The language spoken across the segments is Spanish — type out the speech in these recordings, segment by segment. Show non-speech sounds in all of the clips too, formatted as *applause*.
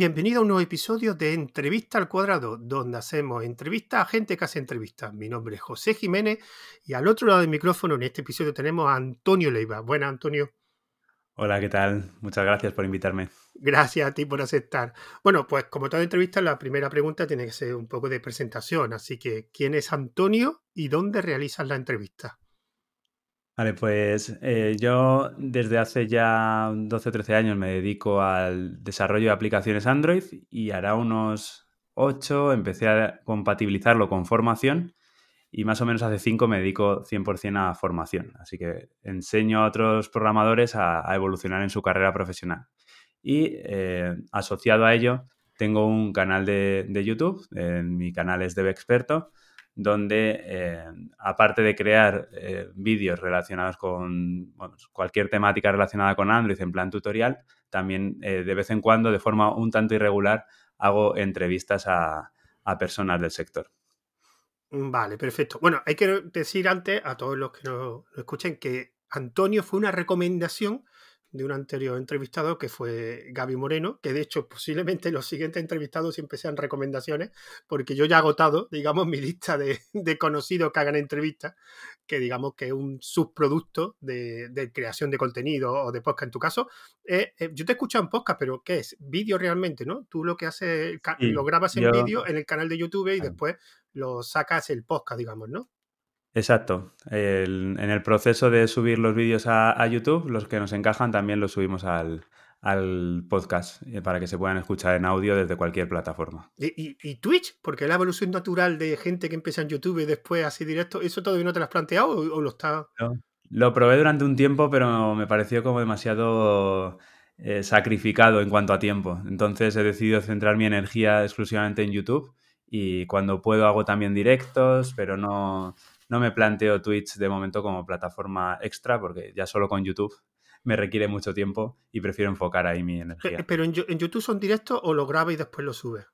Bienvenido a un nuevo episodio de Entrevista al Cuadrado, donde hacemos entrevista a gente que hace entrevistas. Mi nombre es José Jiménez y al otro lado del micrófono en este episodio tenemos a Antonio Leiva. Buenas, Antonio. Hola, ¿qué tal? Muchas gracias por invitarme. Gracias a ti por aceptar. Bueno, pues como toda entrevista, la primera pregunta tiene que ser un poco de presentación. Así que, ¿quién es Antonio y dónde realizas la entrevista? Vale, pues eh, yo desde hace ya 12 o 13 años me dedico al desarrollo de aplicaciones Android y hará unos 8 empecé a compatibilizarlo con formación y más o menos hace 5 me dedico 100% a formación. Así que enseño a otros programadores a, evolucionar en su carrera profesional. Y eh, asociado a ello, tengo un canal de, YouTube, mi canal es Dev Experto, donde, eh, aparte de crear eh, vídeos relacionados con cualquier temática relacionada con Android en plan tutorial, también eh, de vez en cuando, de forma un tanto irregular, hago entrevistas a, personas del sector. Vale, perfecto. Bueno, hay que decir antes a todos los que nos escuchen que Antonio fue una recomendación de un anterior entrevistado que fue Gaby Moreno, que de hecho posiblemente los siguientes entrevistados siempre sean recomendaciones, porque yo ya he agotado, digamos, mi lista de, de conocidos que hagan entrevistas, que digamos que es un subproducto de, de, creación de contenido o de podcast en tu caso. Eh, eh, yo te he escuchado en podcast, pero ¿qué es? Vídeo realmente, ¿no? Tú lo que haces, lo grabas en vídeo en el canal de YouTube y después lo sacas el podcast, digamos, ¿no? Exacto. en el proceso de subir los vídeos a, YouTube, los que nos encajan también los subimos al, podcast eh, para que se puedan escuchar en audio desde cualquier plataforma. ¿Y, Twitch? Porque la evolución natural de gente que empieza en YouTube y después hace directo, ¿eso todavía no te lo has planteado o, lo está...? Lo probé durante un tiempo, pero me pareció como demasiado eh, sacrificado en cuanto a tiempo. Entonces he decidido centrar mi energía exclusivamente en YouTube y cuando puedo hago también directos, pero no, no me planteo Twitch de momento como plataforma extra porque ya solo con YouTube me requiere mucho tiempo y prefiero enfocar ahí mi energía. ¿Pero, en, YouTube son directos o lo grabas y después lo sube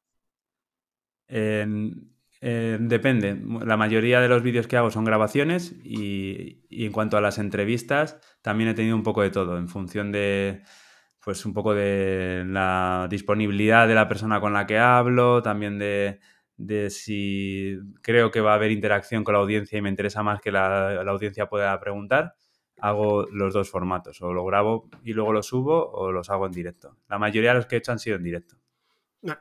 depende. La mayoría de los vídeos que hago son grabaciones y, y en cuanto a las entrevistas también he tenido un poco de todo en función de pues un poco de la disponibilidad de la persona con la que hablo, también de de si creo que va a haber interacción con la audiencia y me interesa más que la, audiencia pueda preguntar, hago los dos formatos, o lo grabo y luego lo subo o los hago en directo. La mayoría de los que he hecho han sido en directo.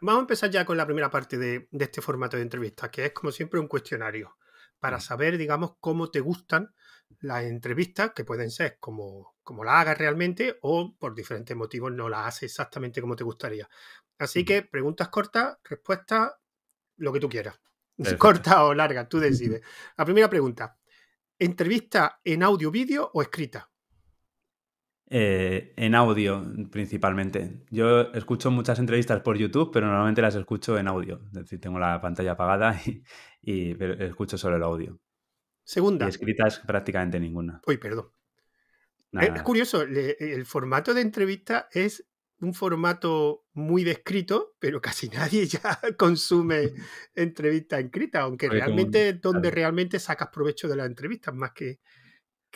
Vamos a empezar ya con la primera parte de, este formato de entrevista, que es como siempre un cuestionario para mm. saber, digamos, cómo te gustan las entrevistas, que pueden ser como, como las hagas realmente o por diferentes motivos no las hace exactamente como te gustaría. Así mm. que preguntas cortas, respuestas lo que tú quieras. *laughs* Corta o larga, tú decides. La primera pregunta. ¿Entrevista en audio, vídeo o escrita? Eh, en audio principalmente. Yo escucho muchas entrevistas por YouTube, pero normalmente las escucho en audio. Es decir, tengo la pantalla apagada *laughs* y, escucho solo el audio. Segunda. Y escritas prácticamente ninguna. Uy, perdón. Es curioso, el formato de entrevista es un formato muy descrito, pero casi *laughs* nadie ya consume entrevistas escrita aunque realmente donde realmente sacas provecho de las entrevistas más que,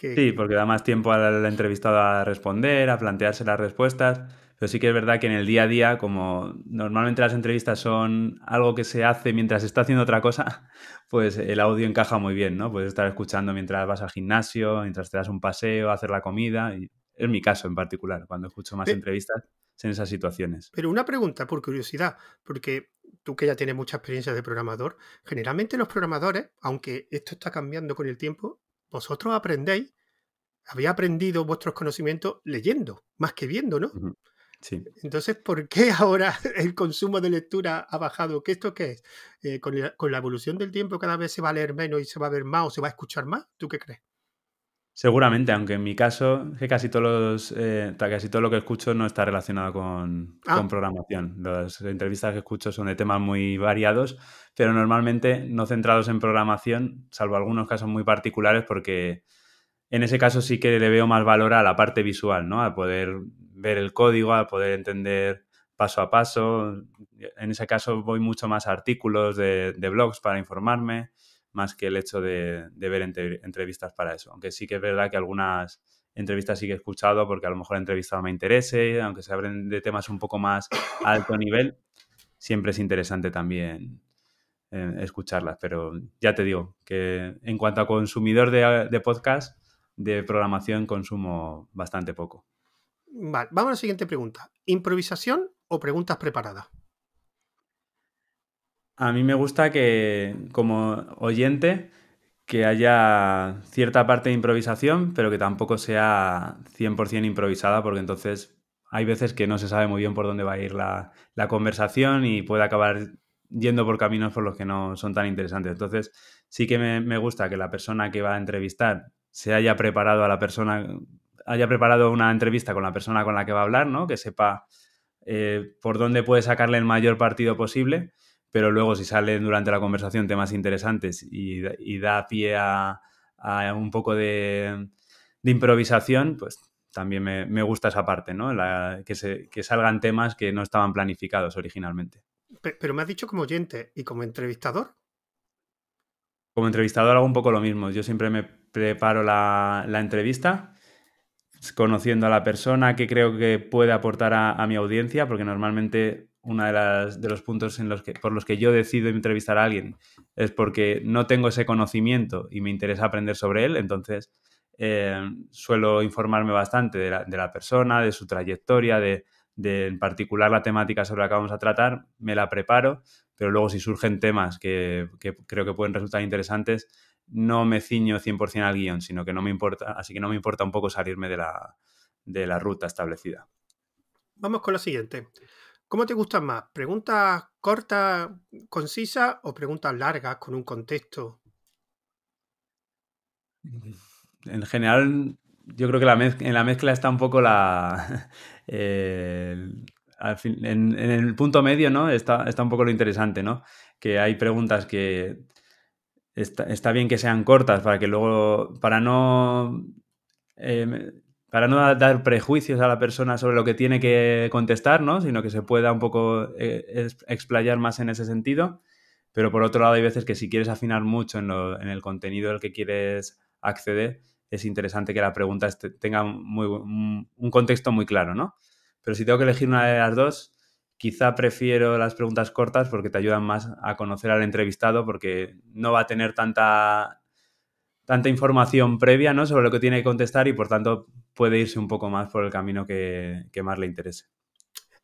Sí, porque da más tiempo al entrevistado a responder, a plantearse las respuestas, pero sí que es verdad que en el día a día, como normalmente las entrevistas son algo que se hace mientras está haciendo otra cosa, *laughs* pues el audio encaja muy bien, ¿no? Puedes estar escuchando mientras vas al gimnasio, mientras te das un paseo, hacer la comida y en mi caso en particular, cuando escucho más entrevistas en esas situaciones. Pero una pregunta por curiosidad, porque tú que ya tienes mucha experiencia de programador, generalmente los programadores, aunque esto está cambiando con el tiempo, vosotros aprendéis, habéis aprendido vuestros conocimientos leyendo, más que viendo, ¿no? Sí. Entonces, ¿por qué ahora *laughs* el consumo de lectura ha bajado? ¿Qué esto qué es? Eh, con, la, evolución del tiempo cada vez se va a leer menos y se va a ver más o se va a escuchar más? ¿Tú qué crees? Seguramente, aunque en mi caso, que casi todos eh, casi todo lo que escucho no está relacionado ah. con, programación. Las entrevistas que escucho son de temas muy variados, pero normalmente no centrados en programación, salvo algunos casos muy particulares, porque en ese caso sí que le veo más valor a la parte visual, ¿no? A poder ver el código, a poder entender paso a paso. En ese caso voy mucho más a artículos de blogs para informarme más que el hecho de, ver entrevistas para eso. Aunque sí que es verdad que algunas entrevistas sí que he escuchado porque a lo mejor la entrevista no me interese, aunque se abren de temas un poco más *coughs* alto nivel, siempre es interesante también eh, escucharlas. Pero ya te digo que en cuanto a consumidor de podcast, de programación consumo bastante poco. Vale, vamos a la siguiente pregunta. ¿Improvisación o preguntas preparadas? A mí me gusta que, como oyente, que haya cierta parte de improvisación, pero que tampoco sea 100% improvisada, porque entonces hay veces que no se sabe muy bien por dónde va a ir la, conversación y puede acabar yendo por caminos por los que no son tan interesantes. Entonces, sí que me, gusta que la persona que va a entrevistar se haya preparado a la persona, haya preparado una entrevista con la persona con la que va a hablar, ¿no? Que sepa eh, por dónde puede sacarle el mayor partido posible pero luego si salen durante la conversación temas interesantes y, da pie a, un poco de, improvisación, pues también me, gusta esa parte, ¿no? que, se, salgan temas que no estaban planificados originalmente. Pero, me has dicho como oyente y como entrevistador. Como entrevistador hago un poco lo mismo. Yo siempre me preparo la, entrevista conociendo a la persona que creo que puede aportar a mi audiencia, porque normalmente uno de, los puntos en los que, por los que yo decido entrevistar a alguien es porque no tengo ese conocimiento y me interesa aprender sobre él, entonces eh, suelo informarme bastante de la, persona, de su trayectoria, de, en particular la temática sobre la que vamos a tratar, me la preparo, pero luego si surgen temas que, creo que pueden resultar interesantes, no me ciño 100% al guión, sino que no me importa, así que no me importa un poco salirme de la, de la ruta establecida. Vamos con lo siguiente. ¿Cómo te gustan más? ¿Preguntas cortas, concisas o preguntas largas con un contexto? Mm, en general, yo creo que en la mezcla está un poco la... *laughs* en, el punto medio, ¿no? Está, está un poco lo interesante, ¿no? Que hay preguntas que Está, bien que sean cortas para que luego, para no em, para no dar prejuicios a la persona sobre lo que tiene que contestar, ¿no? sino que se pueda un poco eh, explayar más en ese sentido. Pero por otro lado, hay veces que si quieres afinar mucho en, el contenido al que quieres acceder, es interesante que la pregunta este, tenga un contexto muy claro, ¿no? Pero si tengo que elegir una de las dos, quizá prefiero las preguntas cortas porque te ayudan más a conocer al entrevistado porque no va a tener tanta tanta información previa ¿no? sobre lo que tiene que contestar y por tanto puede irse un poco más por el camino que, más le interese.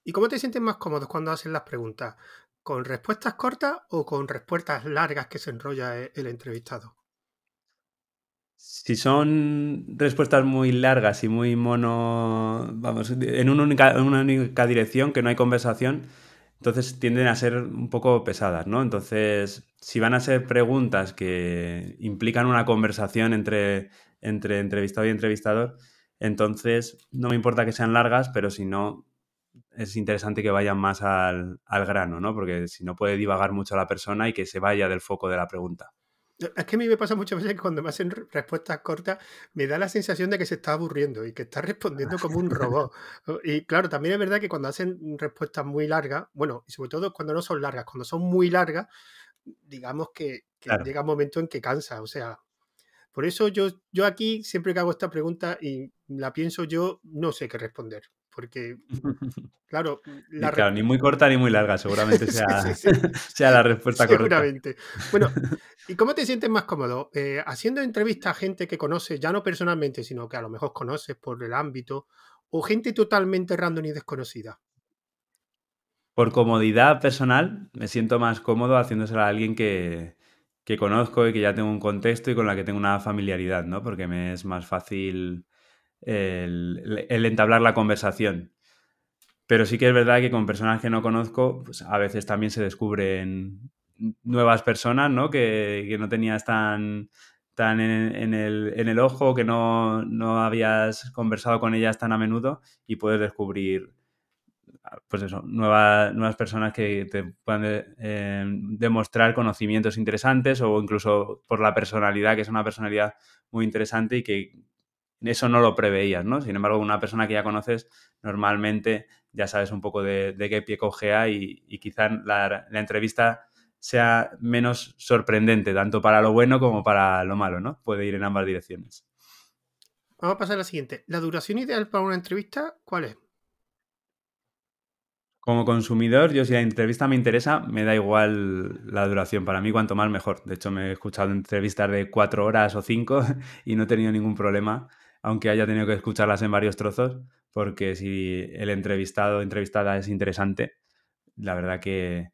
¿Y cómo te sientes más cómodo cuando hacen las preguntas? ¿Con respuestas cortas o con respuestas largas que se enrolla e-, el entrevistado? Si son respuestas muy largas y muy mono, vamos, en una única dirección, que no hay conversación, entonces tienden a ser un poco pesadas, ¿no? Entonces, si van a ser preguntas que implican una conversación entre, entre entrevistado y entrevistador, entonces no me importa que sean largas, pero si no, es interesante que vayan más al, al grano, ¿no? Porque si no puede divagar mucho a la persona y que se vaya del foco de la pregunta. Es que a mí me pasa muchas veces que cuando me hacen respuestas cortas me da la sensación de que se está aburriendo y que está ah. respondiendo como un *laughs* robot. Y claro, también es verdad que cuando hacen respuestas muy largas, bueno, y sobre todo cuando no son largas, cuando son muy largas, digamos que, llega un momento en que cansa. O sea, por eso yo, yo aquí siempre que hago esta pregunta y la pienso yo, no sé qué responder porque, *laughs* claro, claro ni muy corta ni muy larga, seguramente *laughs* *laughs* sea, la respuesta correcta. Bueno, ¿y cómo te sientes más cómodo? Eh, haciendo entrevistas a gente que conoces, ya no personalmente, sino que a lo mejor conoces por el ámbito, o gente totalmente random y desconocida. Por comodidad personal, me siento más cómodo haciéndosela a alguien que, que conozco y que ya tengo un contexto y con la que tengo una familiaridad, ¿no? Porque me es más fácil el, entablar la conversación. Pero sí que es verdad que con personas que no conozco, pues a veces también se descubren nuevas personas, ¿no? Que, no tenías tan, tan en, el, ojo, que no, habías conversado con ellas tan a menudo y puedes descubrir, pues eso, nuevas personas que te puedan eh, demostrar conocimientos interesantes o incluso por la personalidad, que es una personalidad muy interesante y que eso no lo preveías, ¿no? Sin embargo, una persona que ya conoces, normalmente ya sabes un poco de, qué pie cogea y, y quizá la, la, entrevista sea menos sorprendente, tanto para lo bueno como para lo malo, ¿no? Puede ir en ambas direcciones. Vamos a pasar a la siguiente. ¿La duración ideal para una entrevista cuál es? Como consumidor, yo si la entrevista me interesa, me da igual la duración. Para mí, cuanto más mejor. De hecho, me he escuchado entrevistas de cuatro horas o cinco *laughs* y no he tenido ningún problema aunque haya tenido que escucharlas en varios trozos, porque si el entrevistado o entrevistada es interesante, la verdad que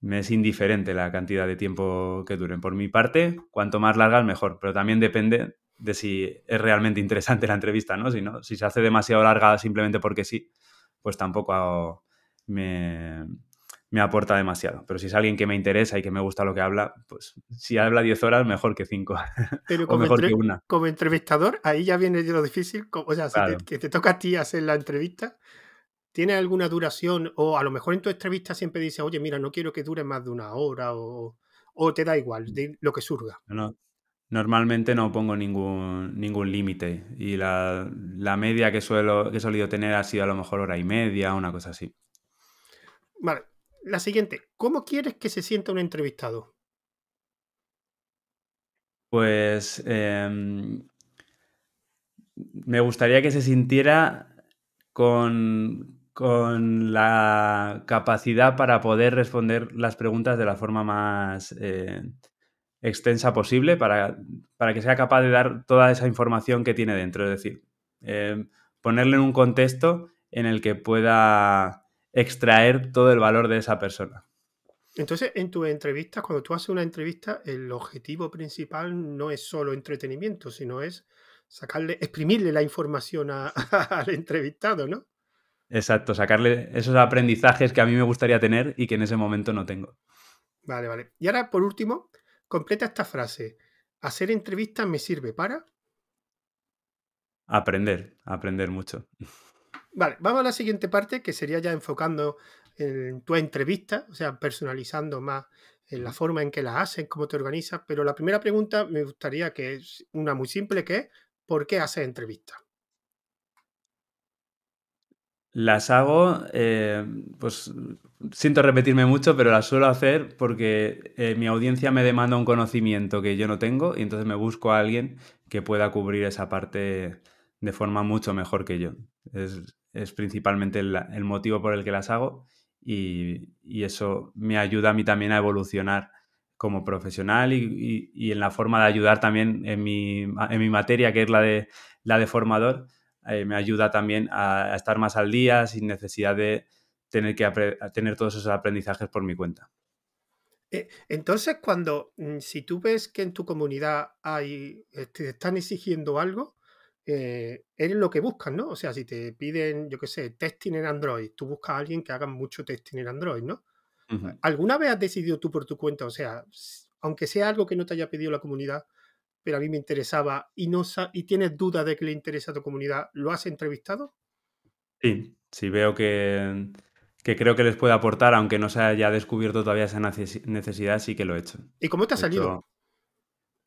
me es indiferente la cantidad de tiempo que duren. Por mi parte, cuanto más larga mejor, pero también depende de si es realmente interesante la entrevista, ¿no? Si, no, si se hace demasiado larga simplemente porque sí, pues tampoco me, me aporta demasiado. Pero si es alguien que me interesa y que me gusta lo que habla, pues si habla 10 horas, mejor que 5. Pero *laughs* o mejor que una. Como entrevistador, ahí ya viene lo difícil. O sea, que te toca a ti hacer la entrevista, ¿tiene alguna duración? O a lo mejor en tu entrevista siempre dices, oye, mira, no quiero que dure más de una hora o, te da igual lo que surga. Normalmente no pongo ningún, ningún límite y la, media que, suelo, que he solido tener ha sido a lo mejor hora y media, una cosa así. Vale, la siguiente, ¿cómo quieres que se sienta un entrevistado? Pues em, me gustaría que se sintiera con, la capacidad para poder responder las preguntas de la forma más eh, extensa posible, para, para, que sea capaz de dar toda esa información que tiene dentro. Es decir, em, ponerle en un contexto en el que pueda extraer todo el valor de esa persona. Entonces, en tu entrevistas, cuando tú haces una entrevista, el objetivo principal no es solo entretenimiento, sino es sacarle, exprimirle la información *laughs* al entrevistado, ¿no? Exacto, sacarle esos aprendizajes que a mí me gustaría tener y que en ese momento no tengo. Vale, vale. Y ahora, por último, completa esta frase. Hacer entrevistas me sirve para... Aprender, aprender mucho. *laughs* Vale, vamos a la siguiente parte que sería ya enfocando en tu entrevista, o sea, personalizando más en eh, la forma en que la haces, cómo te organizas. Pero la primera pregunta me gustaría que es una muy simple, que es ¿por qué haces entrevistas? Las hago, eh, pues siento repetirme mucho, pero las suelo hacer porque eh, mi audiencia me demanda un conocimiento que yo no tengo y entonces me busco a alguien que pueda cubrir esa parte de forma mucho mejor que yo. Es, es principalmente el, motivo por el que las hago y, eso me ayuda a mí también a evolucionar como profesional y, en la forma de ayudar también en mi, en mi, materia, que es la de, la de formador, eh, me ayuda también a, estar más al día sin necesidad de tener que tener todos esos aprendizajes por mi cuenta. Eh, entonces, cuando mm, si tú ves que en tu comunidad hay, te están exigiendo algo, eres eh, lo que buscan, ¿no? O sea, si te piden, yo qué sé, testing en Android, tú buscas a alguien que haga mucho testing en Android, ¿no? ¿Alguna vez has decidido tú por tu cuenta, o sea, aunque sea algo que no te haya pedido la comunidad, pero a mí me interesaba y, no y tienes duda de que le interesa a tu comunidad, ¿lo has entrevistado? Sí, sí veo que, que creo que les puede aportar, aunque no se haya descubierto todavía esa necesidad, sí que lo he hecho. ¿Y cómo te ha salido?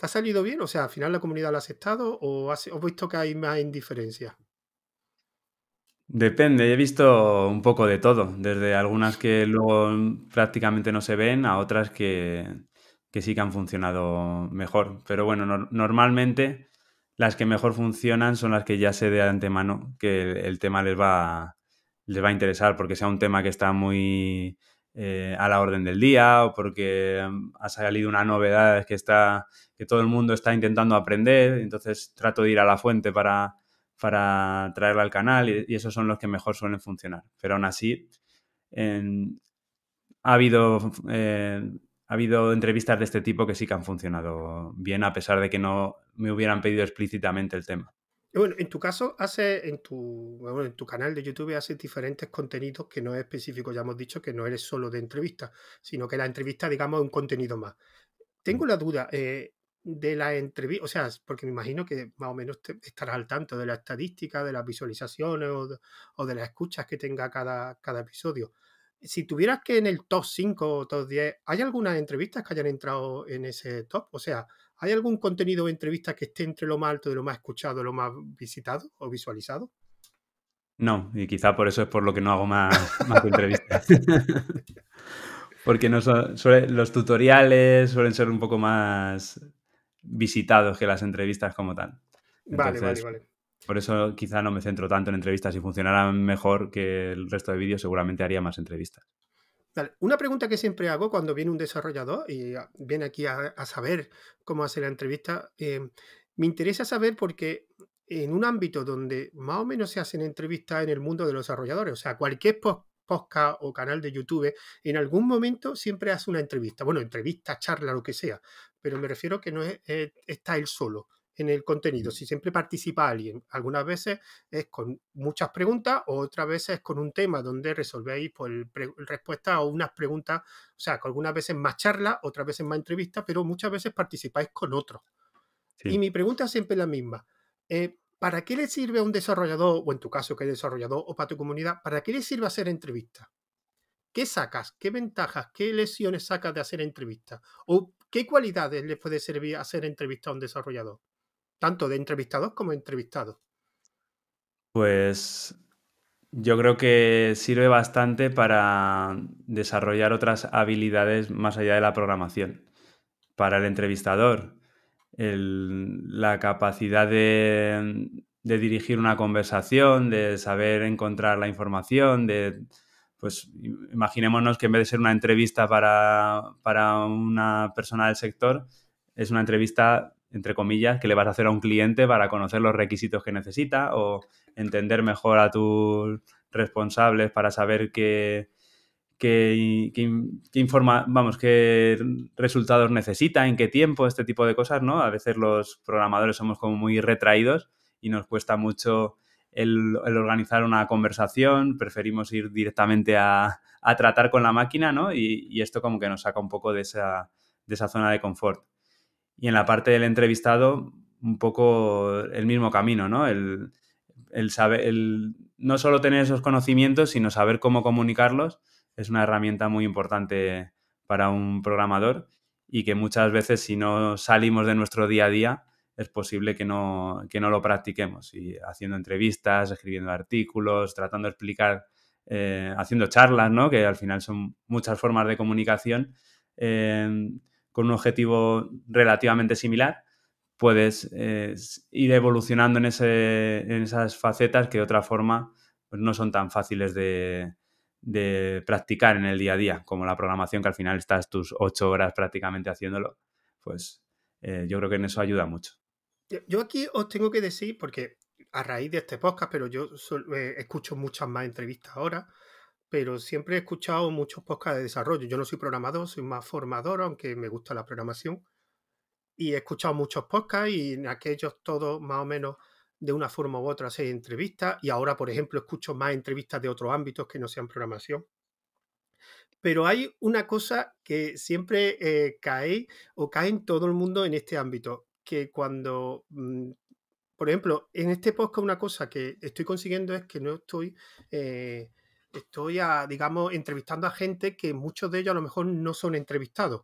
ha salido bien? O sea, ¿al final la comunidad lo ha aceptado o has, visto que hay más indiferencia? Depende, he visto un poco de todo, desde algunas que luego prácticamente no se ven a otras que, sí que han funcionado mejor. Pero bueno, normalmente las que mejor funcionan son las que ya sé de antemano que el, tema les va, les va a interesar, porque sea un tema que está muy eh, a la orden del día o porque mm, ha salido una novedad que, está, que todo el mundo está intentando aprender, entonces trato de ir a la fuente para, para traerla al canal y, esos son los que mejor suelen funcionar. Pero aún así, ha habido... Eh, ha habido entrevistas de este tipo que sí que han funcionado bien, a pesar de que no me hubieran pedido explícitamente el tema. Bueno, en tu caso, hace en tu, en tu canal de YouTube haces diferentes contenidos que no es específico, ya hemos dicho que no eres solo de entrevista, sino que la entrevista, digamos, es un contenido más. Tengo mm. la duda eh, de la entrevista, o sea, porque me imagino que más o menos estarás al tanto de la estadística, de las visualizaciones o de, las escuchas que tenga cada, cada episodio. Si tuvieras que en el top 5 o top 10, ¿hay algunas entrevistas que hayan entrado en ese top? O sea, ¿Hay algún contenido o entrevista que esté entre lo más alto de lo más escuchado, lo más visitado o visualizado? No, y quizá por eso es por lo que no hago más, *laughs* entrevistas. *laughs* Porque los tutoriales suelen ser un poco más visitados que las entrevistas como tal. vale, vale, vale. Por eso quizá no me centro tanto en entrevistas. Si funcionara mejor que el resto de vídeos, seguramente haría más entrevistas. Una pregunta que siempre hago cuando viene un desarrollador y ah, viene aquí a, saber cómo hace la entrevista, em, me interesa saber porque en un ámbito donde más o menos se hacen entrevistas en el mundo de los desarrolladores, o sea, cualquier podcast o canal de YouTube, en algún momento siempre hace una entrevista. Bueno, entrevista, charla, lo que sea, pero me refiero que no está él solo en el contenido. Si siempre participa alguien, algunas veces es con muchas preguntas, otras veces es con un tema donde resolvéis por pues, respuesta o unas preguntas, o sea, que algunas veces más charlas, otras veces más entrevistas, pero muchas veces participáis con otros. Y mi pregunta es siempre la misma. Eh, ¿Para qué le sirve a un desarrollador, o en tu caso que es desarrollador, o para tu comunidad, para qué le sirve hacer entrevistas? ¿Qué sacas? ¿Qué ventajas? ¿Qué lesiones sacas de hacer entrevistas? ¿O qué cualidades le puede servir hacer entrevista a un desarrollador? tanto de entrevistados como entrevistados? Pues yo creo que sirve bastante para desarrollar otras habilidades más allá de la programación. Para el entrevistador, la capacidad de, de, dirigir una conversación, de saber encontrar la información, de, pues imaginémonos que en vez de ser una entrevista para, para una persona del sector, es una entrevista entre comillas, que le vas a hacer a un cliente para conocer los requisitos que necesita o entender mejor a tus responsables para saber qué, qué, informa, vamos, qué resultados necesita, en qué tiempo, este tipo de cosas, ¿no? A veces los programadores somos como muy retraídos y nos cuesta mucho el, organizar una conversación, preferimos ir directamente a, tratar con la máquina, ¿no? Y, y, esto como que nos saca un poco de esa, de esa zona de confort. Y en la parte del entrevistado, un poco el mismo camino, ¿no? El, saber, el, no solo tener esos conocimientos, sino saber cómo comunicarlos es una herramienta muy importante para un programador y que muchas veces si no salimos de nuestro día a día es posible que no, no lo practiquemos. Y haciendo entrevistas, escribiendo artículos, tratando de explicar, eh, haciendo charlas, ¿no? que al final son muchas formas de comunicación, eh, con un objetivo relativamente similar, puedes eh, ir evolucionando en, ese, esas facetas que de otra forma pues, no son tan fáciles de, practicar en el día a día, como la programación, que al final estás tus ocho horas prácticamente haciéndolo. Pues eh, yo creo que en eso ayuda mucho. Yo aquí os tengo que decir, porque a raíz de este podcast, pero yo eh, escucho muchas más entrevistas ahora, pero siempre he escuchado muchos podcasts de desarrollo. Yo no soy programador, soy más formador, aunque me gusta la programación. Y he escuchado muchos podcasts y en aquellos todos más o menos de una forma u otra se entrevistas. Y ahora, por ejemplo, escucho más entrevistas de otros ámbitos que no sean programación. Pero hay una cosa que siempre eh, cae o cae en todo el mundo en este ámbito, que cuando, mm, por ejemplo, en este podcast una cosa que estoy consiguiendo es que no estoy... Eh, estoy, digamos, entrevistando a gente que muchos de ellos a lo mejor no son entrevistados.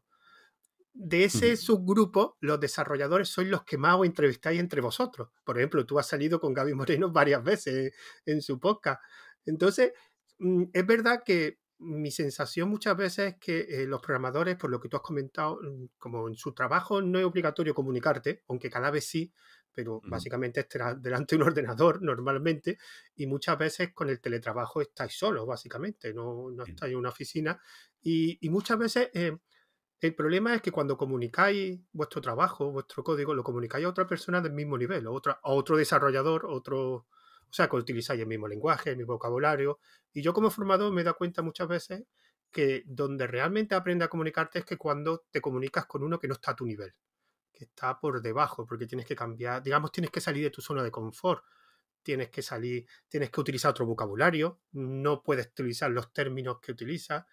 De ese subgrupo, los desarrolladores sois los que más os entrevistáis entre vosotros. Por ejemplo, tú has salido con Gaby Moreno *laughs* varias veces en su podcast. Entonces, mm, es verdad que mi sensación muchas veces es que eh, los programadores, por lo que tú has comentado, mm, como en su trabajo no es obligatorio comunicarte, aunque cada vez sí, pero básicamente estarás delante de un *laughs* ordenador normalmente y muchas veces con el teletrabajo estáis solos, básicamente, no, no estáis en una oficina y, muchas veces... Eh, el problema es que cuando comunicáis vuestro trabajo, vuestro código, lo comunicáis a otra persona del mismo nivel, a otro, otro desarrollador, otro, o sea, que utilizáis el mismo lenguaje, el mismo vocabulario. Y yo como formador me he dado cuenta muchas veces que donde realmente aprende a comunicarte es que cuando te comunicas con uno que no está a tu nivel que está por debajo, porque tienes que cambiar, digamos, tienes que salir de tu zona de confort, tienes que salir, tienes que utilizar otro vocabulario, no puedes utilizar los términos que utilizas.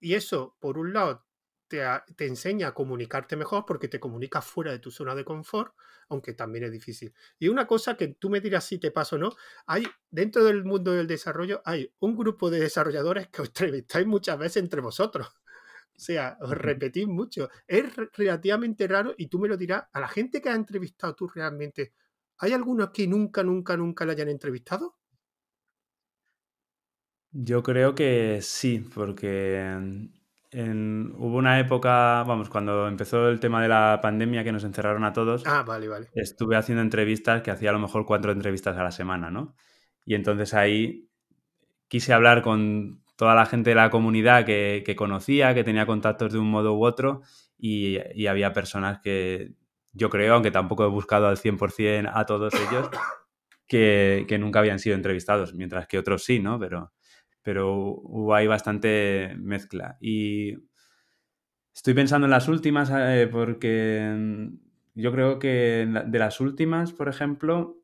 Y eso, por un lado, te, te, enseña a comunicarte mejor porque te comunicas fuera de tu zona de confort, aunque también es difícil. Y una cosa que tú me dirás si te pasa o no, hay dentro del mundo del desarrollo hay un grupo de desarrolladores que os *laughs* entrevistáis muchas veces entre vosotros. O sea, repetís mucho. Es relativamente raro y tú me lo dirás. A la gente que ha entrevistado tú realmente, ¿hay algunos que nunca, nunca, nunca la hayan entrevistado? Yo creo que sí, porque hubo una época, vamos, cuando empezó el tema de la pandemia que nos encerraron a todos. Ah, vale, vale. Estuve haciendo entrevistas que hacía a lo mejor cuatro entrevistas a la semana, ¿no? Y entonces ahí quise hablar con toda la gente de la comunidad que, conocía, que tenía contactos de un modo u otro y, había personas que yo creo, aunque tampoco he buscado al 100% a todos ellos, que, nunca habían sido entrevistados, mientras que otros sí, ¿no? Pero, pero hubo ahí bastante mezcla. Y estoy pensando en las últimas eh, porque yo creo que de las últimas, por ejemplo,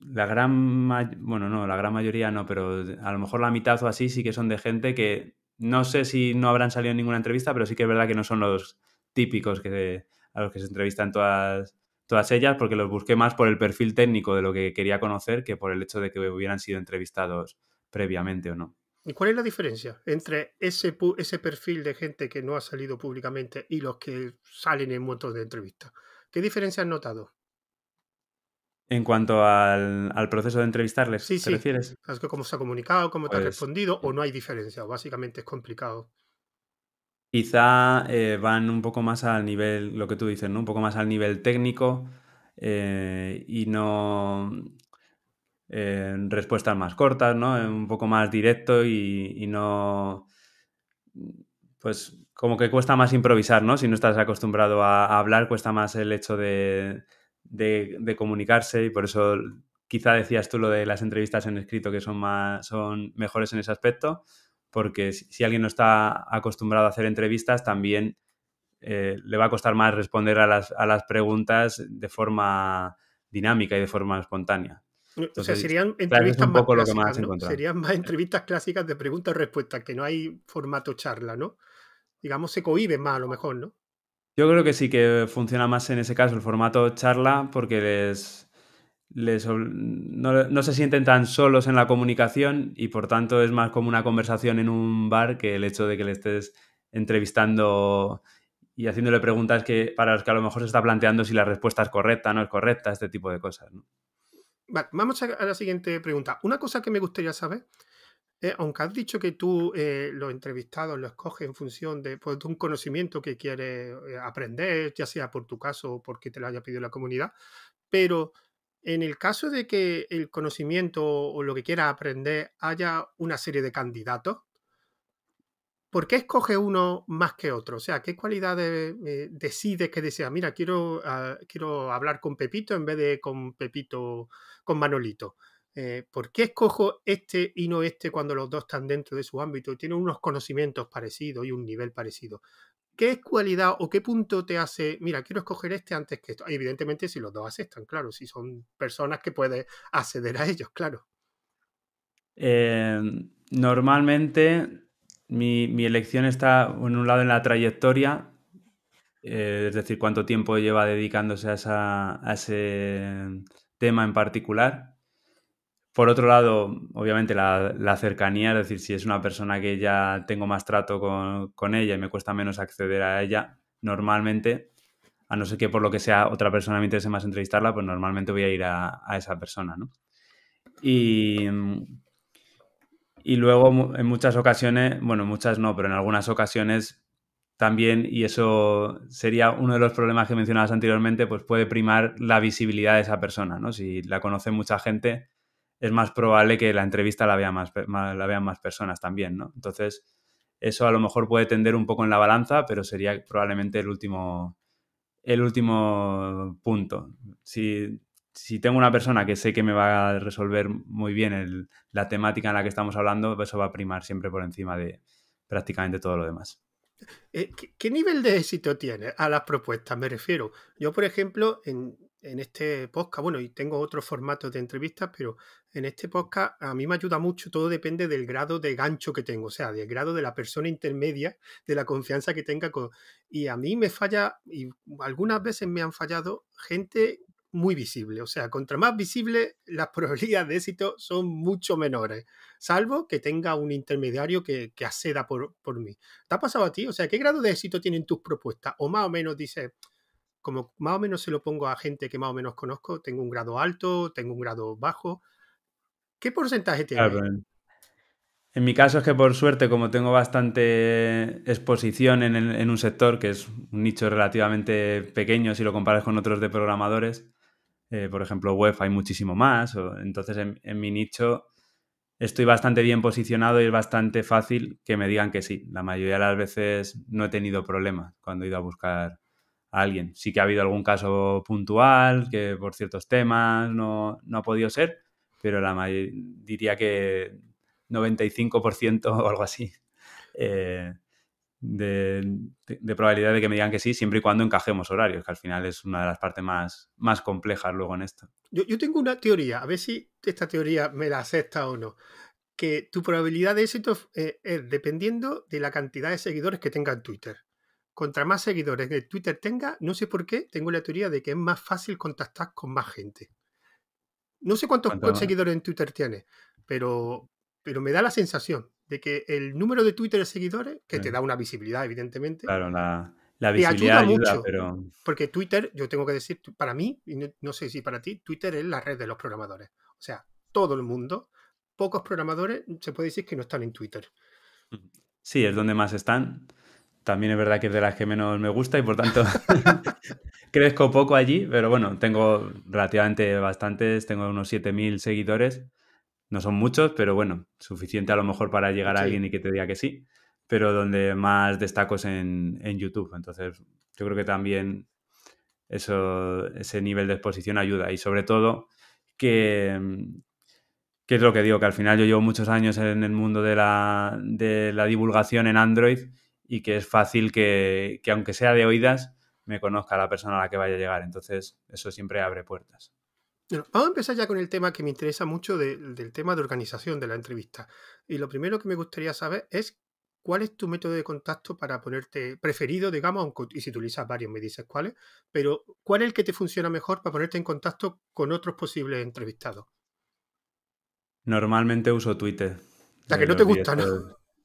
la gran, bueno, no, la gran mayoría no, pero a lo mejor la mitad o así sí que son de gente que no sé si no habrán salido en ninguna entrevista, pero sí que es verdad que no son los típicos que, a los que se entrevistan todas, todas ellas, porque los busqué más por el perfil técnico de lo que quería conocer que por el hecho de que hubieran sido entrevistados previamente o no. ¿Y cuál es la diferencia entre ese, ese perfil de gente que no ha salido públicamente y los que salen en montos de entrevista ¿Qué diferencia han notado? En cuanto al, proceso de entrevistarles, ¿te refieres? cómo se ha comunicado, cómo te ha pues respondido, o no hay diferencia, básicamente es complicado. Quizá eh, van un poco más al nivel, lo que tú dices, ¿no? Un poco más al nivel técnico eh, y no eh, respuestas más cortas, ¿no? Un poco más directo y, no. Pues como que cuesta más improvisar, ¿no? Si no estás acostumbrado a hablar, cuesta más el hecho de de, comunicarse y por eso quizá decías tú lo de las entrevistas en escrito que son, más, son mejores en ese aspecto, porque si, alguien no está acostumbrado a hacer entrevistas, también eh, le va a costar más responder a las, a las preguntas de forma dinámica y de forma espontánea. o sea, serían entrevistas más, clásicas, Serían más entrevistas clásicas de preguntas respuesta respuestas, que no hay formato charla, ¿no? Digamos, se cohibe más a lo mejor, ¿no? Yo creo que sí que funciona más en ese caso el formato charla porque les, no, se sienten tan solos en la comunicación y por tanto es más como una conversación en un bar que el hecho de que le estés entrevistando y haciéndole preguntas que para las que a lo mejor se está planteando si la respuesta es correcta, no es correcta, este tipo de cosas. vamos a la siguiente pregunta. Una cosa que me gustaría saber eh, aunque has dicho que tú eh, los entrevistados los escoges en función pues, de, un conocimiento que quieres eh, aprender, ya sea por tu caso o porque te lo haya pedido la comunidad, pero en el caso de que el conocimiento o lo que quieras aprender haya una serie de candidatos, ¿por qué escoge uno más que otro? O sea, ¿qué cualidades decides que desea? Mira, quiero, ah, quiero hablar con Pepito en vez de con Pepito, con Manolito. Eh, ¿por qué escojo este y no este cuando los dos están dentro de su ámbito y tienen unos conocimientos parecidos y un nivel parecido? ¿Qué cualidad o qué punto te hace, mira, quiero escoger este antes que esto? Evidentemente si los dos aceptan, claro, si son personas que pueden acceder a ellos, claro. Em, normalmente mi, elección está en un lado en la trayectoria, eh, es decir, cuánto tiempo lleva dedicándose a ese tema en particular, por otro lado, obviamente la, cercanía, es decir, si es una persona que ya tengo más trato con, con, ella y me cuesta menos acceder a ella, normalmente, a no ser que por lo que sea otra persona me interese más entrevistarla, pues normalmente voy a ir a, a esa persona, ¿no? Y, y luego en muchas ocasiones, bueno, muchas no, pero en algunas ocasiones también, y eso sería uno de los problemas que mencionabas anteriormente, pues puede primar la visibilidad de esa persona, ¿no? Si la conoce mucha gente, es más probable que la entrevista la, más, la vean más personas también, ¿no? Entonces, eso a lo mejor puede tender un poco en la balanza, pero sería probablemente el último, el último punto. Si, tengo una persona que sé que me va a resolver muy bien el, la temática en la que estamos hablando, eso va a primar siempre por encima de prácticamente todo lo demás. Eh, ¿Qué, nivel de éxito tiene? A las propuestas me refiero. Yo, por ejemplo, en, en este podcast, bueno, y tengo otros formatos de entrevistas, pero en este podcast a mí me ayuda mucho, todo depende del grado de gancho que tengo, o sea, del grado de la persona intermedia, de la confianza que tenga con... Y a mí me falla, y algunas veces me han fallado gente muy visible, o sea, contra más visible las *laughs* probabilidades de éxito son mucho menores, salvo que tenga un intermediario que, que acceda por, por mí. ¿Te ha pasado a ti? O sea, ¿qué grado de éxito tienen tus propuestas? O más o menos dices como más o menos se lo pongo a gente que más o menos conozco, tengo un grado alto, tengo un grado bajo, ¿qué porcentaje tiene? En mi caso es que por suerte, como tengo bastante exposición en, un sector que es un nicho relativamente pequeño si lo comparas con otros de programadores, eh, por ejemplo web hay muchísimo más, entonces en, en, mi nicho estoy bastante bien posicionado y es bastante fácil que me digan que sí. La mayoría de las veces no he tenido problemas cuando he ido a buscar alguien. Sí que ha habido algún caso puntual que por ciertos temas no, ha podido ser, pero la diría que 95% *laughs* o algo así eh, de, probabilidad de que me digan que sí, siempre y cuando encajemos horarios, que al final es una de las partes más, más complejas luego en esto. Yo, tengo una teoría, a ver si esta teoría me la acepta o no que tu probabilidad de éxito eh, es dependiendo de la cantidad de seguidores que tenga en Twitter contra más seguidores de Twitter tenga, no sé por qué, tengo la teoría de que es más fácil contactar con más gente. No sé cuántos seguidores en Twitter tiene, pero, pero me da la sensación de que el número de Twitter de seguidores, que te da una visibilidad, evidentemente, claro, la, visibilidad ayuda, mucho. Porque Twitter, yo tengo que decir, para mí, y no sé si para ti, Twitter es la red de los programadores. O sea, todo el mundo, pocos programadores, se puede decir que no están en Twitter. Sí, es donde más están también es verdad que es de las que menos me gusta y por tanto *laughs* crezco poco allí, pero bueno, tengo relativamente bastantes, tengo unos 7.000 seguidores, no son muchos, pero bueno, suficiente a lo mejor para llegar a alguien y que te diga que sí, pero donde más destaco es en, YouTube, entonces yo creo que también eso, ese nivel de exposición ayuda y sobre todo que, es lo que digo, que al final yo llevo muchos años en el mundo de la, de la divulgación en Android y que es fácil que, aunque sea de oídas, me conozca la persona a la que vaya a llegar. Entonces, eso siempre abre puertas. vamos a empezar ya con el tema que me interesa mucho del tema de organización de la entrevista. Y lo primero que me gustaría saber es cuál es tu método de contacto para ponerte preferido, digamos, y si utilizas varios me dices cuáles, pero cuál es el que te funciona mejor para ponerte en contacto con otros posibles entrevistados. Normalmente uso Twitter. La que no te gusta, ¿no?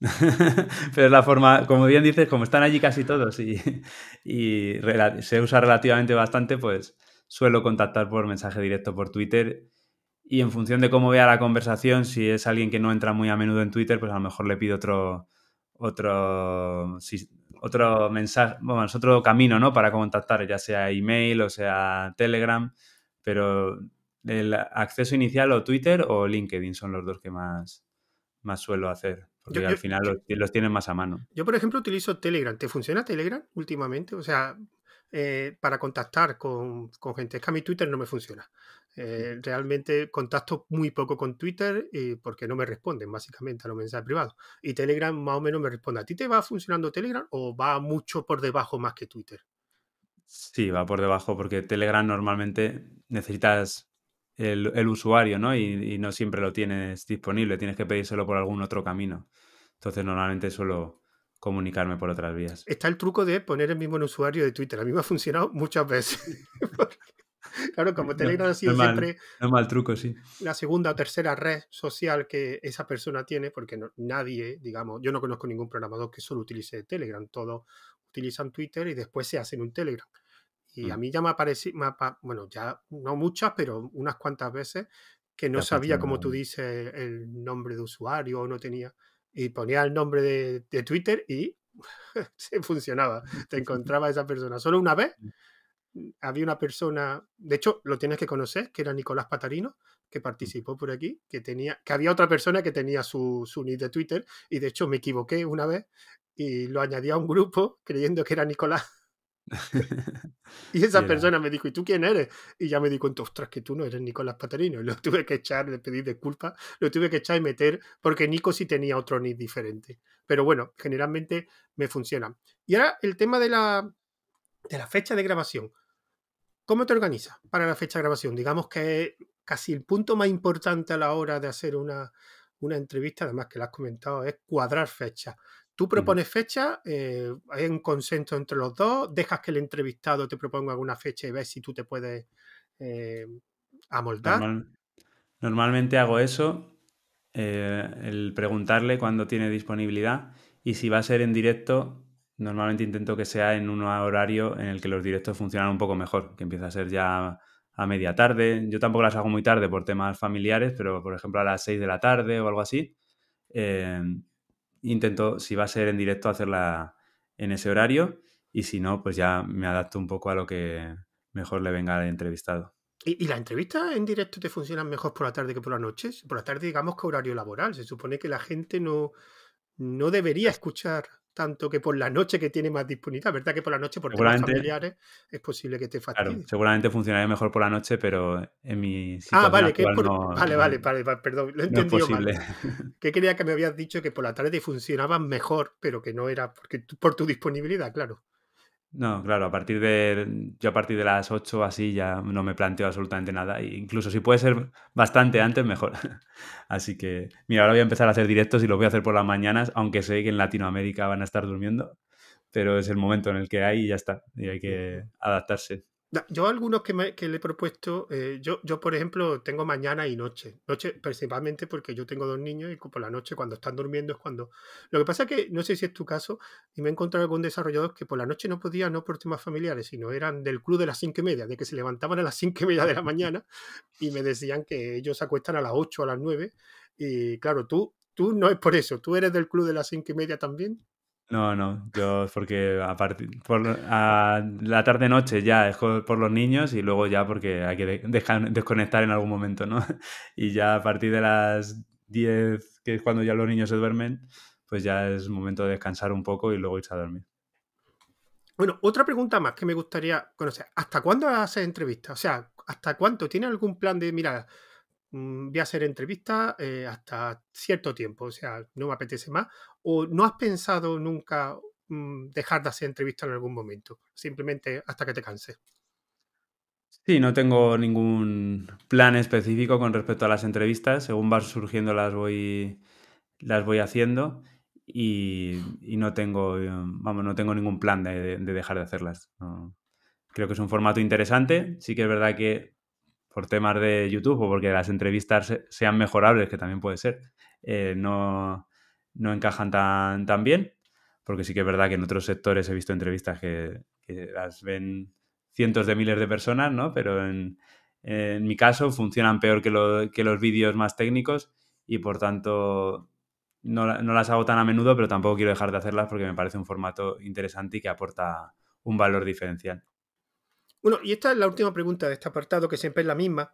*laughs* Pero es la forma, como bien dices, como están allí casi todos y, se usa relativamente bastante, pues suelo contactar por mensaje directo por Twitter y en función de cómo vea la conversación, si es alguien que no entra muy a menudo en Twitter, pues a lo mejor le pido otro, otro, otro mensaje, bueno, es otro camino, ¿no? Para contactar, ya sea email o sea Telegram, pero el acceso inicial o Twitter o LinkedIn son los dos que más, más suelo hacer. Porque al final los, los, tienen más a mano. Yo, por ejemplo, utilizo Telegram. ¿Te funciona Telegram últimamente? O sea, eh, para contactar con, con, gente. Es que a mí Twitter no me funciona. Eh, realmente contacto muy poco con Twitter porque no me responden básicamente a los mensajes privados. Y Telegram más o menos me responde. ¿A ti te va funcionando Telegram o va mucho por debajo más que Twitter? Sí, va por debajo porque Telegram normalmente necesitas el, usuario, ¿no? Y, no siempre lo tienes disponible, tienes que pedírselo por algún otro camino. Entonces normalmente suelo comunicarme por otras vías. Está el truco de poner el mismo usuario de Twitter. A mí me ha funcionado muchas veces. *laughs* claro, como Telegram ha sido siempre... mal truco, sí. La segunda o tercera red social que esa persona tiene, porque nadie, digamos, yo no conozco ningún programador que solo utilice Telegram, todos utilizan Twitter y después se hacen un Telegram. Y a mm. mí ya me ha bueno, ya no muchas, pero unas cuantas veces que no sabía, como tú dices, el nombre de usuario o no tenía. Y ponía el nombre de, Twitter y *laughs* se funcionaba. Te *laughs* encontraba esa persona. Solo una vez mm. había una persona, de hecho lo tienes que conocer, que era Nicolás Patarino, que mm. participó por aquí, que tenía, que había otra persona que tenía su, su de Twitter y de hecho me equivoqué una vez y lo añadí a un grupo creyendo que era Nicolás y esa persona me dijo, ¿y tú quién eres? Y ya me di cuenta, ostras, que tú no eres Nicolás Paterino. Y lo *laughs* tuve que echar, le pedí disculpas, lo tuve que echar y meter, porque Nico sí tenía otro nick diferente. Pero bueno, generalmente me funciona. Y ahora el tema de la, de la fecha de grabación. ¿Cómo te organizas para la fecha de grabación? Digamos que casi el punto más importante a la hora de hacer una, una entrevista, además que lo has comentado, es cuadrar fecha Tú propones fecha, eh, hay un consenso entre los dos, dejas que el entrevistado te proponga alguna fecha y ves si tú te puedes eh, amoldar. normalmente hago eso, eh, el preguntarle cuándo tiene disponibilidad y si va a ser en directo, normalmente intento que sea en un horario en el que los directos funcionan un poco mejor, que empieza a ser ya a media tarde. Yo tampoco las hago muy tarde por temas familiares, pero por ejemplo a las 6 de la tarde o algo así intento, si va a ser en directo, hacerla en ese horario y si no, pues ya me adapto un poco a lo que mejor le venga al entrevistado. ¿Y, la las entrevistas en directo te funcionan mejor por la tarde que por la noche? Por la tarde, digamos que horario laboral. Se supone que la gente no, no debería escuchar tanto que por la noche que tiene más disponibilidad. ¿Verdad que por la noche por los familiares es posible que te fastidie? seguramente funcionaría mejor por la noche, pero en mi ah, situación Ah, vale, que por... vale, vale, perdón, lo he entendido mal. *laughs* Que creía que me habías dicho que por la tarde funcionaba mejor, pero que no era porque por tu disponibilidad, claro. No, claro, a partir de. Yo a partir de las 8 así ya no me planteo absolutamente nada. incluso si puede ser bastante antes, mejor. *laughs* así que, mira, ahora voy a empezar a hacer directos y los voy a hacer por las mañanas, aunque sé que en Latinoamérica van a estar durmiendo. Pero es el momento en el que hay y ya está. Y hay que adaptarse. Yo algunos que, me, le he propuesto, eh, yo, yo por ejemplo tengo mañana y noche. Noche principalmente porque yo tengo dos niños y por la noche cuando están durmiendo es cuando... Lo que pasa es que, no sé si es tu caso, y me he encontrado con desarrolladores que por la noche no podían, no por temas familiares, sino eran del club de las cinco y media, de que se levantaban a las cinco y media de la mañana y me decían que ellos se acuestan a las 8 a las nueve Y claro, tú, tú no es por eso, tú eres del club de las cinco y media también. No, no, yo porque a partir por a la tarde noche ya es por los niños y luego ya porque hay que desconectar en algún momento, ¿no? *laughs* Y ya a partir de las 10, que es cuando ya los niños se duermen, pues ya es momento de descansar un poco y luego irse a dormir. Bueno, otra pregunta más que me gustaría conocer. ¿Hasta cuándo haces entrevistas? O sea, ¿hasta cuánto? ¿Tiene algún plan de, mira, mm, voy a hacer entrevistas eh, hasta cierto tiempo? O sea, no me apetece más. ¿O no has pensado nunca mm, dejar de hacer entrevistas en algún momento? Simplemente hasta que te canses. Sí, no tengo ningún plan específico con respecto a las entrevistas. Según van surgiendo las voy, las voy haciendo y, no, tengo, eh, vamos, no tengo ningún plan de, dejar de hacerlas. Creo que es un formato interesante. Sí que es verdad que por temas de YouTube o porque las entrevistas sean mejorables, que también puede ser, eh, no, no encajan tan, tan bien, porque sí que es verdad que en otros sectores he visto entrevistas que, las ven cientos de miles de personas, ¿no? Pero en, mi caso funcionan peor que, los vídeos más técnicos y por tanto no, no, las hago tan a menudo, pero tampoco quiero dejar de hacerlas porque me parece un formato interesante y que aporta un valor diferencial. Bueno, y esta es la última pregunta de este apartado, que siempre es la misma,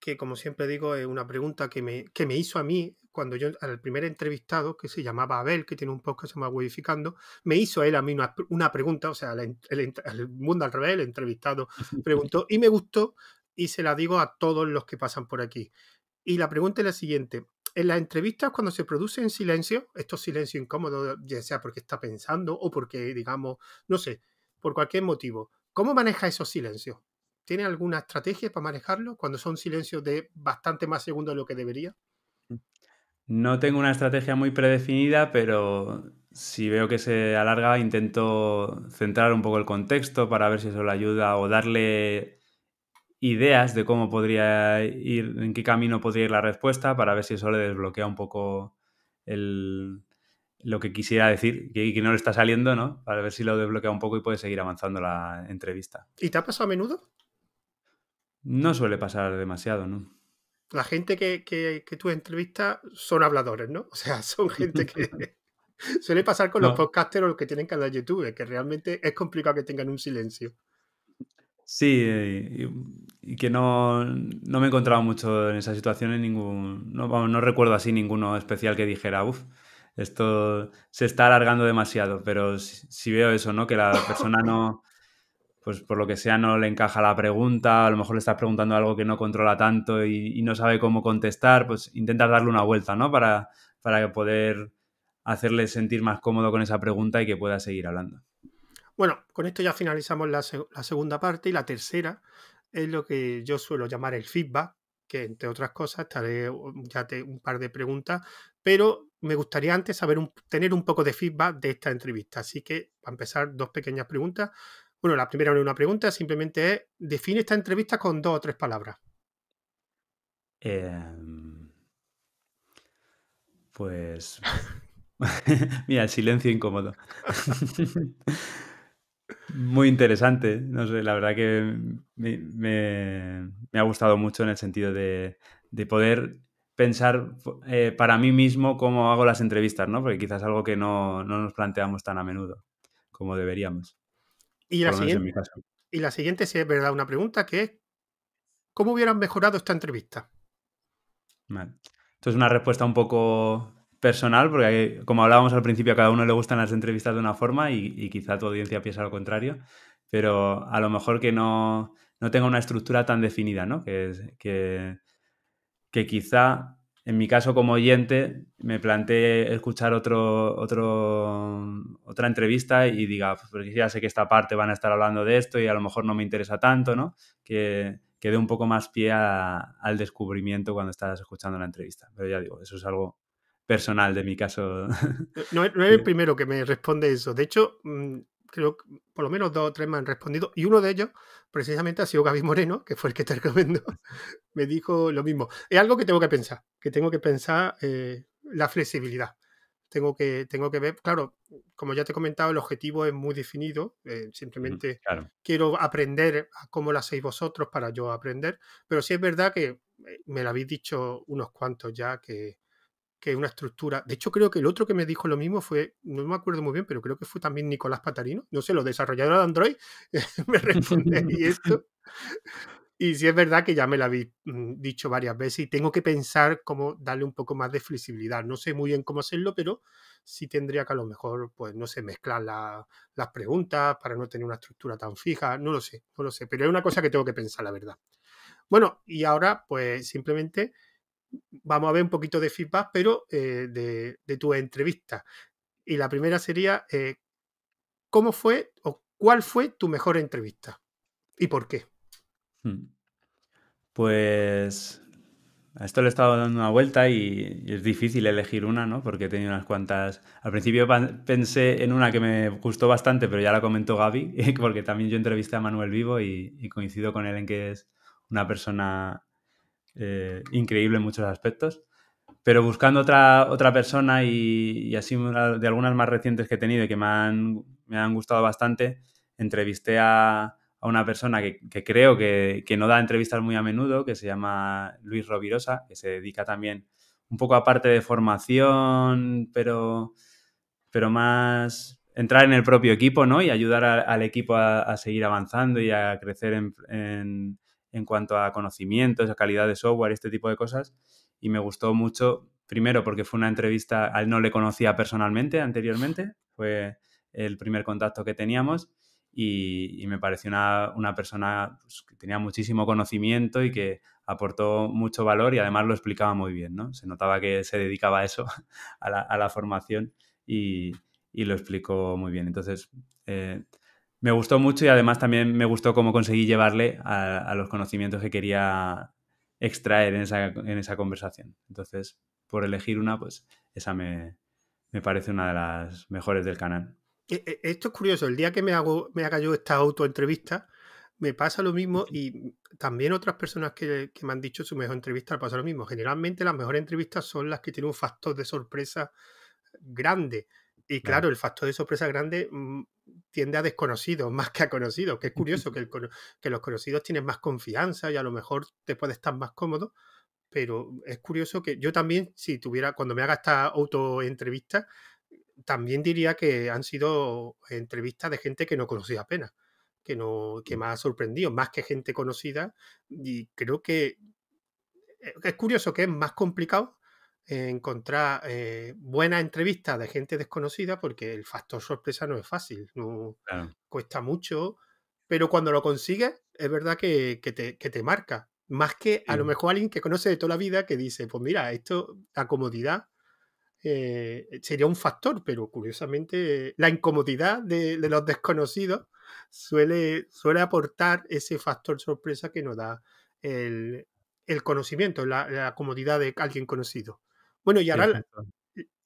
que como siempre digo, es una pregunta que me, hizo a mí cuando yo, al primer entrevistado, que se llamaba Abel, que tiene un podcast que se llama Wedificando, me hizo él a mí una, pregunta, o sea, el, mundo al revés, el entrevistado *laughs* preguntó y me gustó y se la digo a todos los que pasan por aquí. Y la pregunta es la siguiente. En las entrevistas, cuando se produce en silencio, estos silencios incómodos, ya sea porque está pensando o porque, digamos, no sé, por cualquier motivo, ¿cómo maneja esos silencios? ¿Tiene alguna estrategia para manejarlo cuando son silencios de bastante más segundos de lo que debería? No tengo una estrategia muy predefinida, pero si veo que se alarga, intento centrar un poco el contexto para ver si eso le ayuda o darle ideas de cómo podría ir, en qué camino podría ir la respuesta, para ver si eso le desbloquea un poco lo que quisiera decir, que, que no le está saliendo, ¿no? Para ver si lo desbloquea un poco y puede seguir avanzando la entrevista. ¿Y te ha pasado a menudo? No suele pasar demasiado, ¿no? La gente que, que, que tú entrevistas son habladores, ¿no? *laughs* O sea, son gente que... *laughs* suele pasar con los podcasters o los que tienen canal de YouTube, que realmente es complicado que tengan un silencio. Sí, eh, y, que no, me he encontrado mucho en esa situación en ningún... No, recuerdo así ninguno especial que dijera, uff, esto se está alargando demasiado, pero si, veo eso, ¿no? Que la persona no, pues por lo que sea no le encaja la pregunta, a lo mejor le estás preguntando algo que no controla tanto y, no sabe cómo contestar, pues intentas darle una vuelta, ¿no? Para, poder hacerle sentir más cómodo con esa pregunta y que pueda seguir hablando. Bueno, con esto ya finalizamos la, segunda parte y la tercera es lo que yo suelo llamar el feedback, que entre otras cosas vez ya te, un par de preguntas, pero me gustaría antes saber tener un poco de feedback de esta entrevista. Así que, para empezar, dos pequeñas preguntas. Bueno, la primera una pregunta, simplemente es, define esta entrevista con dos o tres palabras. Em, pues... *laughs* Mira, el silencio incómodo. *laughs* Muy interesante, no sé, la verdad que me, ha gustado mucho en el sentido de, poder pensar eh, para mí mismo cómo hago las entrevistas, ¿no? Porque quizás algo que no nos planteamos tan a menudo como deberíamos. Y la, siguiente, y es verdad, una pregunta que es, ¿cómo hubieran mejorado esta entrevista? Esto es una respuesta un poco personal, porque como hablábamos al principio, a cada uno le gustan las entrevistas de una forma y, quizá tu audiencia piensa lo contrario, pero a lo mejor que no, tenga una estructura tan definida, ¿no? que, que quizá en mi caso como oyente, me planteé escuchar otro, otra entrevista y diga, porque pues, ya sé que esta parte van a estar hablando de esto y a lo mejor no me interesa tanto, ¿no? Que, dé un poco más pie al descubrimiento cuando estás escuchando la entrevista. Pero ya digo, eso es algo personal de mi caso. No, es el *laughs* primero que me responde eso. De hecho, mm, creo que por lo menos dos o tres me han respondido, y uno de ellos precisamente ha sido Gaby Moreno, que fue el que te *laughs* recomendó, me dijo lo mismo. Es algo que tengo que pensar, que tengo que pensar eh, la flexibilidad. Tengo que, tengo que ver, claro, como ya te he comentado, el objetivo es muy definido, eh, simplemente quiero aprender cómo lo hacéis vosotros para yo aprender, pero sí es verdad que eh, me lo habéis dicho unos cuantos ya que, una estructura. De hecho, creo que el otro que me dijo lo mismo fue, no me acuerdo muy bien, pero creo que fue también Nicolás Patarino. No sé, los desarrolladores de Android *laughs* me responden y esto. *laughs* Y sí es verdad que ya me lo habéis mm, dicho varias veces y tengo que pensar cómo darle un poco más de flexibilidad. No sé muy bien cómo hacerlo, pero sí tendría que a lo mejor, pues no sé, mezclar las preguntas para no tener una estructura tan fija. No lo sé, no lo sé, pero es una cosa que tengo que pensar, la verdad. Bueno, y ahora pues simplemente vamos a ver un poquito de feedback, pero eh, de, tu entrevista. Y la primera sería, eh, ¿cómo fue o cuál fue tu mejor entrevista? ¿Y por qué? Hmm. Pues a esto le he estado dando una vuelta y es difícil elegir una, ¿no? Porque he tenido unas cuantas. Al principio pensé en una que me gustó bastante, pero ya la comentó Gaby, *laughs* porque también yo entrevisté a Manuel Vivo y coincido con él en que es una persona eh, increíble en muchos aspectos. Pero buscando otra, otra persona y, así de algunas más recientes que he tenido y que me han, me han gustado bastante, entrevisté a, a una persona que, creo que, que, no da entrevistas muy a menudo, que se llama Luis Rovirosa, que se dedica también un poco aparte de formación, pero, pero más entrar en el propio equipo, ¿no? Y ayudar al equipo a, a, seguir avanzando y a crecer en, en cuanto a conocimientos, a calidad de software, este tipo de cosas. Y me gustó mucho, primero porque fue una entrevista, a él no le conocía personalmente anteriormente, fue el primer contacto que teníamos y, me pareció una, persona pues, que tenía muchísimo conocimiento y que aportó mucho valor y además lo explicaba muy bien, ¿no? Se notaba que se dedicaba a eso, *laughs* a la, formación y, lo explicó muy bien. Entonces, eh, me gustó mucho y además también me gustó cómo conseguí llevarle a, los conocimientos que quería extraer en esa, en esa, conversación. Entonces, por elegir una, pues esa me, me, parece una de las mejores del canal. E, e, esto es curioso. El día que me, hago, me haga yo esta autoentrevista, me pasa lo mismo y también otras personas que, que me han dicho su mejor entrevista le pasa lo mismo. Generalmente las mejores entrevistas son las que tienen un factor de sorpresa grande. Y claro, el factor de sorpresa grande mm, tiende a desconocidos *laughs* más que a conocidos, que es curioso que, los conocidos tienen más confianza y a lo mejor te puede estar más cómodo, pero es curioso que yo también, si tuviera, cuando me haga esta autoentrevista, también diría que han sido entrevistas de gente que no conocía apenas, que, no, que mm. me ha sorprendido, más que gente conocida, y creo que eh, es curioso que es más complicado eh, encontrar eh, buenas entrevistas de gente desconocida, porque el factor sorpresa no es fácil, no cuesta mucho, pero cuando lo consigues, es verdad que, te, marca. Más que a lo mejor alguien que conoce de toda la vida que dice, pues mira, esto, la comodidad eh, sería un factor, pero curiosamente la incomodidad de, los desconocidos suele, suele aportar ese factor sorpresa que nos da el, el conocimiento, la comodidad de alguien conocido. Bueno, y ahora...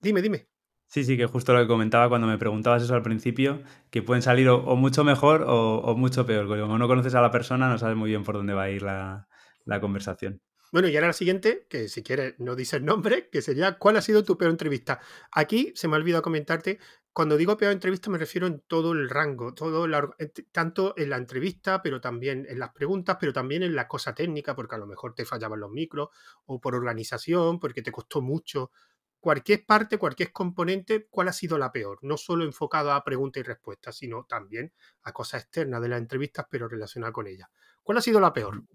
dime, dime. Sí, sí, que justo lo que comentaba cuando me preguntabas eso al principio, que pueden salir o, mucho mejor o, mucho peor. Como no conoces a la persona, no sabes muy bien por dónde va a ir la, la conversación. Bueno, y ahora la siguiente, que si quieres no dices nombre, que sería ¿cuál ha sido tu peor entrevista? Aquí se me ha olvidado comentarte cuando digo peor entrevista me refiero en todo el rango, todo eh, tanto en la entrevista, pero también en las preguntas, pero también en la cosa técnica, porque a lo mejor te fallaban los micros, o por organización, porque te costó mucho. Cualquier parte, cualquier componente, ¿cuál ha sido la peor? No solo enfocada a preguntas y respuestas, sino también a cosas externas de las entrevistas, pero relacionadas con ellas. ¿Cuál ha sido la peor? Mm.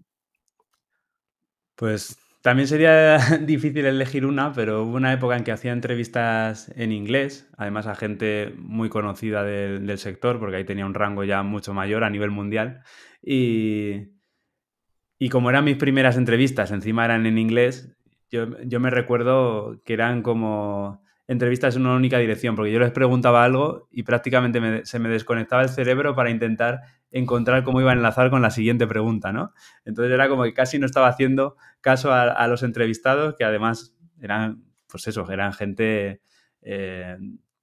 Pues también sería *laughs* difícil elegir una, pero hubo una época en que hacía entrevistas en inglés, además a gente muy conocida del, sector, porque ahí tenía un rango ya mucho mayor a nivel mundial. Y, y como eran mis primeras entrevistas, encima eran en inglés, yo me recuerdo que eran como entrevistas en una única dirección, porque yo les preguntaba algo y prácticamente se me desconectaba el cerebro para intentar encontrar cómo iba a enlazar con la siguiente pregunta, ¿no? Entonces era como que casi no estaba haciendo caso a, los entrevistados, que además eran, pues eso, eran gente eh,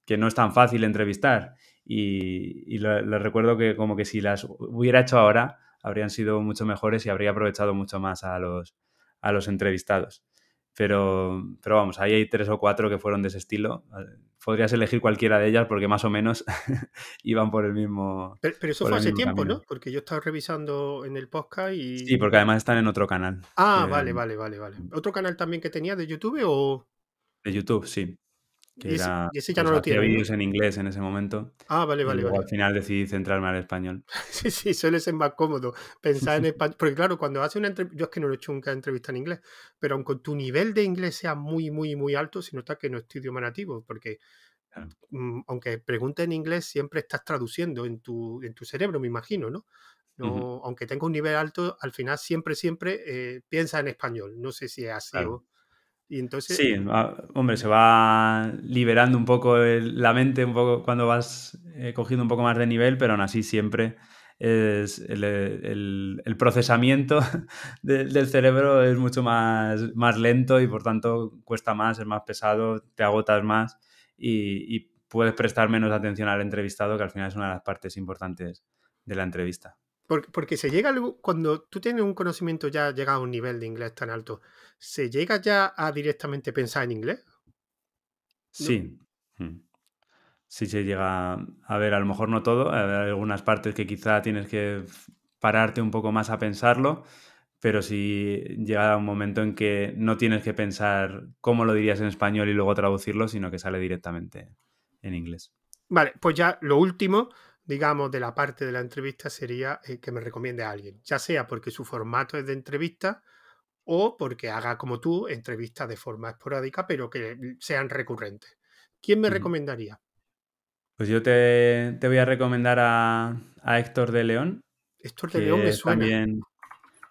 que no es tan fácil entrevistar. Y, les recuerdo que como que si las hubiera hecho ahora, habrían sido mucho mejores y habría aprovechado mucho más a los entrevistados. Pero, pero vamos, ahí hay tres o cuatro que fueron de ese estilo. Podrías elegir cualquiera de ellas porque más o menos *laughs* iban por el mismo. Pero, eso fue hace tiempo, ¿no? Porque yo estaba revisando en el podcast y. Sí, porque además están en otro canal. Ah, vale, vale, vale, vale. ¿Otro canal también que tenía de YouTube o.? De YouTube, sí. Que y, era, ya pues lo tiene. vídeos en inglés en ese momento. Ah, vale, vale, Al final decidí centrarme al español. *laughs* sí, sí, suele ser más cómodo pensar en *laughs* español. Porque claro, cuando haces una entrevista, yo es que no lo he hecho nunca entrevista en inglés, pero aunque tu nivel de inglés sea muy, muy, muy alto, si nota que no es idioma nativo, porque mm, aunque pregunte en inglés, siempre estás traduciendo en tu, en tu cerebro, me imagino, ¿no? No, Aunque tenga un nivel alto, al final siempre, siempre eh, piensa en español. No sé si es así o entonces... Sí, hombre, se va liberando un poco la mente, un poco cuando vas eh, cogiendo un poco más de nivel, pero aún así siempre es el, el, procesamiento *laughs* del cerebro es mucho más, más lento y por tanto cuesta más, es más pesado, te agotas más y puedes prestar menos atención al entrevistado, que al final es una de las partes importantes de la entrevista. Porque, se llega, cuando tú tienes un conocimiento ya llegado a un nivel de inglés tan alto, ¿se llega ya a directamente pensar en inglés? Sí. Mm. Sí se llega a ver, a lo mejor no todo, hay algunas partes que quizá tienes que pararte un poco más a pensarlo, pero si llega un momento en que no tienes que pensar cómo lo dirías en español y luego traducirlo, sino que sale directamente en inglés. Vale, pues ya lo último, digamos, de la parte de la entrevista sería eh, que me recomiende a alguien, ya sea porque su formato es de entrevista o porque haga como tú entrevistas de forma esporádica, pero que sean recurrentes. ¿Quién me recomendaría? Pues yo te, voy a recomendar a, Héctor de León. Héctor de León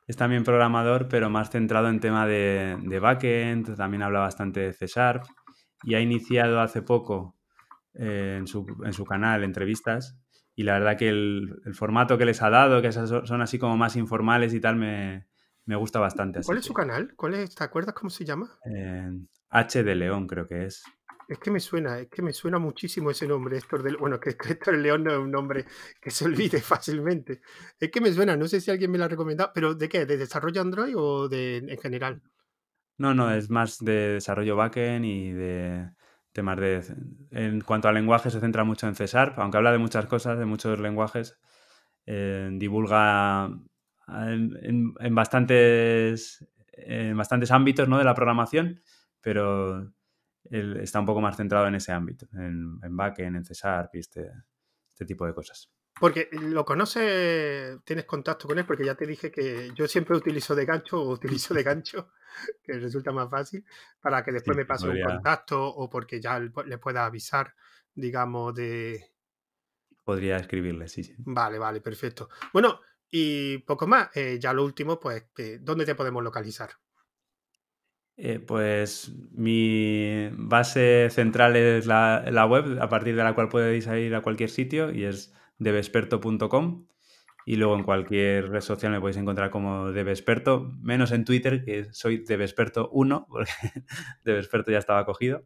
es también programador, pero más centrado en tema de, backend, también habla bastante de C y ha iniciado hace poco eh, en, su, en, su, canal entrevistas y la verdad que el, formato que les ha dado, que son así como más informales y tal, me, gusta bastante. ¿Cuál es su canal? ¿Te acuerdas cómo se llama? Eh, H de León creo que es. Es que me suena, es que me suena muchísimo ese nombre, Bueno, que, Héctor León no es un nombre que se olvide *laughs* fácilmente. Es que me suena, no sé si alguien me lo ha recomendado, pero ¿de qué? ¿De desarrollo Android o de en general? No, no, es más de desarrollo backend y de temas de... En cuanto al lenguaje se centra mucho en c aunque habla de muchas cosas, de muchos lenguajes, eh, divulga eh, en, bastantes, en bastantes ámbitos ¿no? de la programación, pero él está un poco más centrado en ese ámbito, en, en backend, en c y este, este tipo de cosas. Porque lo conoces, tienes contacto con él, porque ya te dije que yo siempre utilizo de gancho o utilizo de gancho, *laughs* que resulta más fácil, para que después me pues, pase un contacto o porque ya le pueda avisar, digamos, de... Podría escribirle, sí, sí. Vale, vale, perfecto. Bueno, y poco más. Eh, ya lo último, pues, eh, ¿dónde te podemos localizar? Eh, pues mi base central es la, web, a partir de la cual podéis ir a cualquier sitio y es debesperto.com Y luego en cualquier red social me podéis encontrar como Debesperto, menos en Twitter, que soy debesperto 1 *laughs* porque Debesperto ya estaba cogido.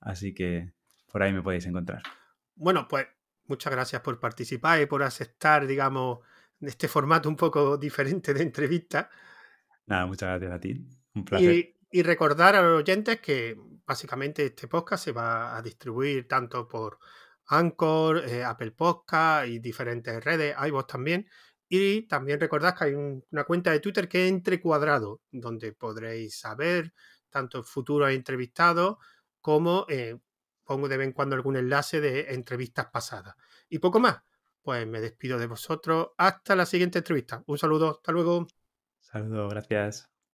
Así que por ahí me podéis encontrar. Bueno, pues muchas gracias por participar y por aceptar, digamos, este formato un poco diferente de entrevista. Nada, muchas gracias a ti. Un placer. y recordar a los oyentes que básicamente este podcast se va a distribuir tanto por Anchor, eh, Apple Podcast y diferentes redes, vos también. Y también recordad que hay una cuenta de Twitter que es Entre Cuadrado, donde podréis saber tanto futuros entrevistados como eh, pongo de vez en cuando algún enlace de entrevistas pasadas. Y poco más. Pues me despido de vosotros. Hasta la siguiente entrevista. Un saludo. Hasta luego. Saludos. Gracias.